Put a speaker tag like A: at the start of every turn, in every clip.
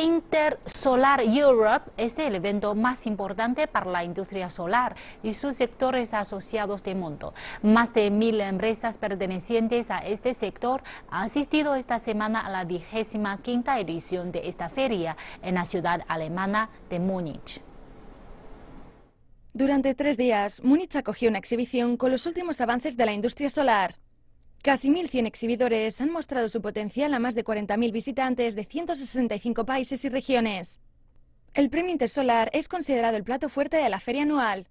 A: Intersolar Europe es el evento más importante para la industria solar y sus sectores asociados de mundo. Más de mil empresas pertenecientes a este sector han asistido esta semana a la vigésima quinta edición de esta feria en la ciudad alemana de Múnich.
B: Durante tres días, Múnich acogió una exhibición con los últimos avances de la industria solar. Casi 1.100 exhibidores han mostrado su potencial a más de 40.000 visitantes de 165 países y regiones. El premio intersolar es considerado el plato fuerte de la feria anual.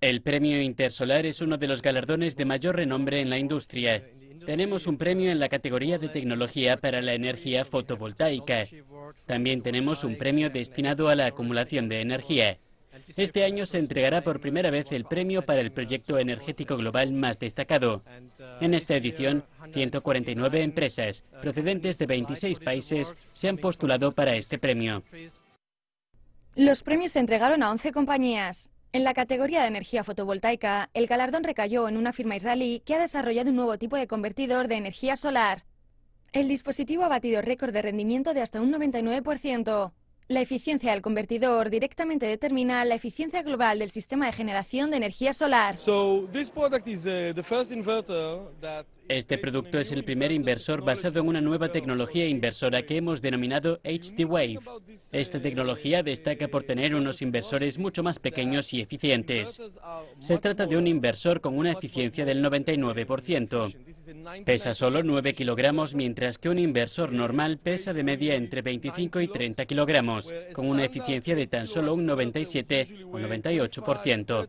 C: El premio intersolar es uno de los galardones de mayor renombre en la industria. Tenemos un premio en la categoría de tecnología para la energía fotovoltaica. También tenemos un premio destinado a la acumulación de energía. Este año se entregará por primera vez el premio para el proyecto energético global más destacado. En esta edición, 149 empresas procedentes de 26 países se han postulado para este premio. Los
B: premios se entregaron a 11 compañías. En la categoría de energía fotovoltaica, el galardón recayó en una firma israelí que ha desarrollado un nuevo tipo de convertidor de energía solar. El dispositivo ha batido récord de rendimiento de hasta un 99%. La eficiencia del convertidor directamente determina la eficiencia global del sistema de generación de energía solar.
A: Eh,
C: este producto es el primer inversor basado en una nueva tecnología inversora que hemos denominado HD-Wave. Esta tecnología destaca por tener unos inversores mucho más pequeños y eficientes. Se trata de un inversor con una eficiencia del 99%. Pesa solo 9 kilogramos, mientras que un inversor normal pesa de media entre 25 y 30 kilogramos, con una eficiencia de tan solo un 97 o 98%.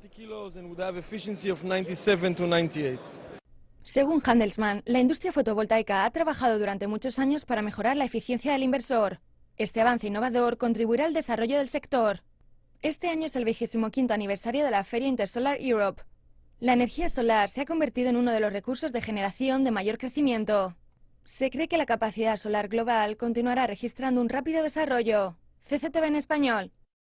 B: Según Handelsman, la industria fotovoltaica ha trabajado durante muchos años para mejorar la eficiencia del inversor. Este avance innovador contribuirá al desarrollo del sector. Este año es el 25 aniversario de la Feria Intersolar Europe. La energía solar se ha convertido en uno de los recursos de generación de mayor crecimiento. Se cree que la capacidad solar global continuará registrando un rápido desarrollo. CCTV en español.